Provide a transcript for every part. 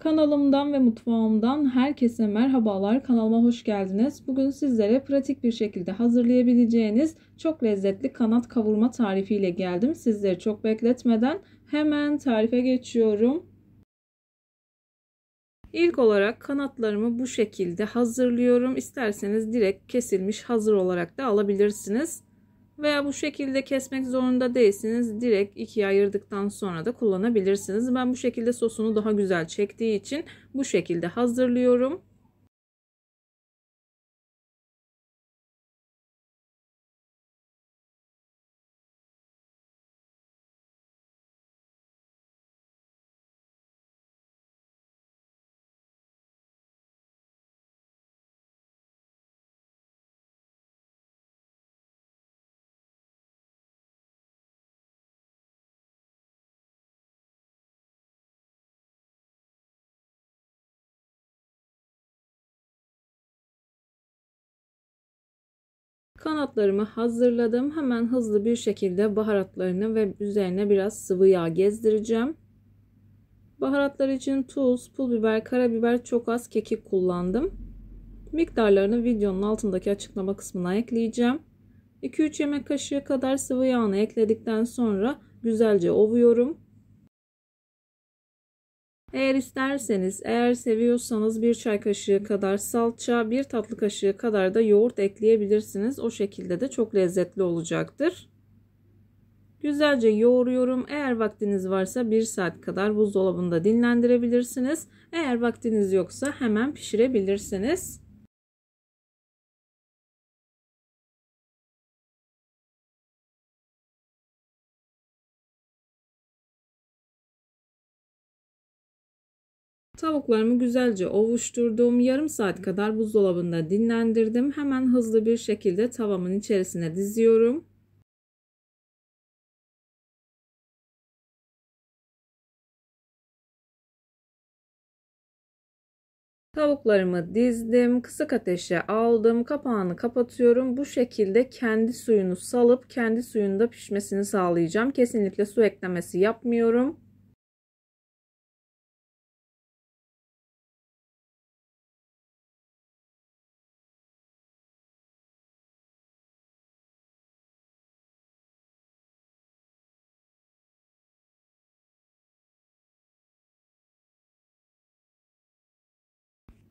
Kanalımdan ve mutfağımdan herkese merhabalar. Kanalıma hoş geldiniz. Bugün sizlere pratik bir şekilde hazırlayabileceğiniz çok lezzetli kanat kavurma tarifiyle geldim. Sizleri çok bekletmeden hemen tarife geçiyorum. İlk olarak kanatlarımı bu şekilde hazırlıyorum. İsterseniz direkt kesilmiş hazır olarak da alabilirsiniz. Veya bu şekilde kesmek zorunda değilsiniz. Direkt ikiye ayırdıktan sonra da kullanabilirsiniz. Ben bu şekilde sosunu daha güzel çektiği için bu şekilde hazırlıyorum. Kanatlarımı hazırladım. Hemen hızlı bir şekilde baharatlarını ve üzerine biraz sıvı yağ gezdireceğim. Baharatlar için tuz, pul biber, karabiber çok az kekik kullandım. Miktarlarını videonun altındaki açıklama kısmına ekleyeceğim. 2-3 yemek kaşığı kadar sıvı yağını ekledikten sonra güzelce ovuyorum. Eğer isterseniz, eğer seviyorsanız bir çay kaşığı kadar salça, bir tatlı kaşığı kadar da yoğurt ekleyebilirsiniz. O şekilde de çok lezzetli olacaktır. Güzelce yoğuruyorum. Eğer vaktiniz varsa 1 saat kadar buzdolabında dinlendirebilirsiniz. Eğer vaktiniz yoksa hemen pişirebilirsiniz. Tavuklarımı güzelce ovuşturdum. Yarım saat kadar buzdolabında dinlendirdim. Hemen hızlı bir şekilde tavamın içerisine diziyorum. Tavuklarımı dizdim, kısık ateşe aldım, kapağını kapatıyorum. Bu şekilde kendi suyunu salıp kendi suyunda pişmesini sağlayacağım. Kesinlikle su eklemesi yapmıyorum.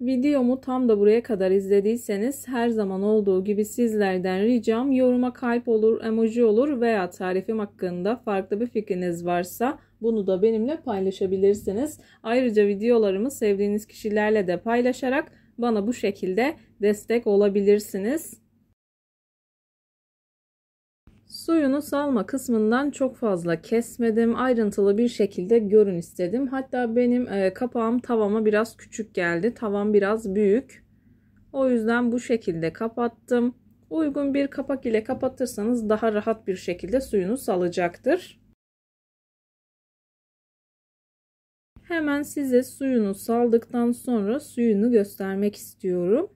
Videomu tam da buraya kadar izlediyseniz her zaman olduğu gibi sizlerden ricam yoruma kalp olur, emoji olur veya tarifim hakkında farklı bir fikriniz varsa bunu da benimle paylaşabilirsiniz. Ayrıca videolarımı sevdiğiniz kişilerle de paylaşarak bana bu şekilde destek olabilirsiniz. Suyunu salma kısmından çok fazla kesmedim. Ayrıntılı bir şekilde görün istedim. Hatta benim e, kapağım tavama biraz küçük geldi. Tavam biraz büyük. O yüzden bu şekilde kapattım. Uygun bir kapak ile kapatırsanız daha rahat bir şekilde suyunu salacaktır. Hemen size suyunu saldıktan sonra suyunu göstermek istiyorum.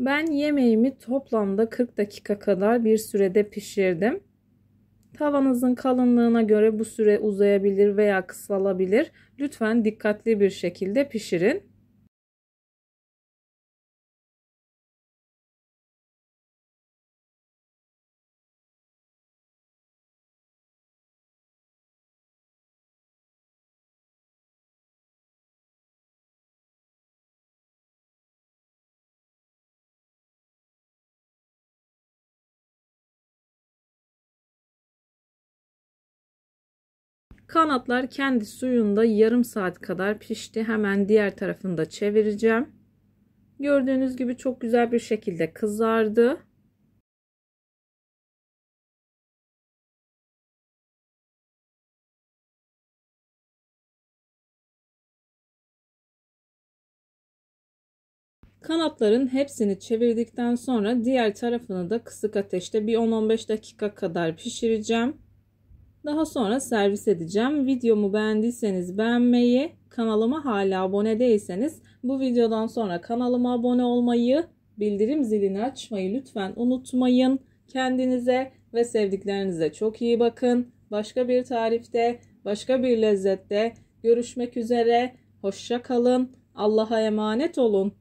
Ben yemeğimi toplamda 40 dakika kadar bir sürede pişirdim. Tavanızın kalınlığına göre bu süre uzayabilir veya kısalabilir. Lütfen dikkatli bir şekilde pişirin. Kanatlar kendi suyunda yarım saat kadar pişti. Hemen diğer tarafını da çevireceğim. Gördüğünüz gibi çok güzel bir şekilde kızardı. Kanatların hepsini çevirdikten sonra diğer tarafını da kısık ateşte bir 10-15 dakika kadar pişireceğim. Daha sonra servis edeceğim. Videomu beğendiyseniz beğenmeyi, kanalıma hala abone değilseniz bu videodan sonra kanalıma abone olmayı, bildirim zilini açmayı lütfen unutmayın. Kendinize ve sevdiklerinize çok iyi bakın. Başka bir tarifte, başka bir lezzette görüşmek üzere. Hoşça kalın. Allah'a emanet olun.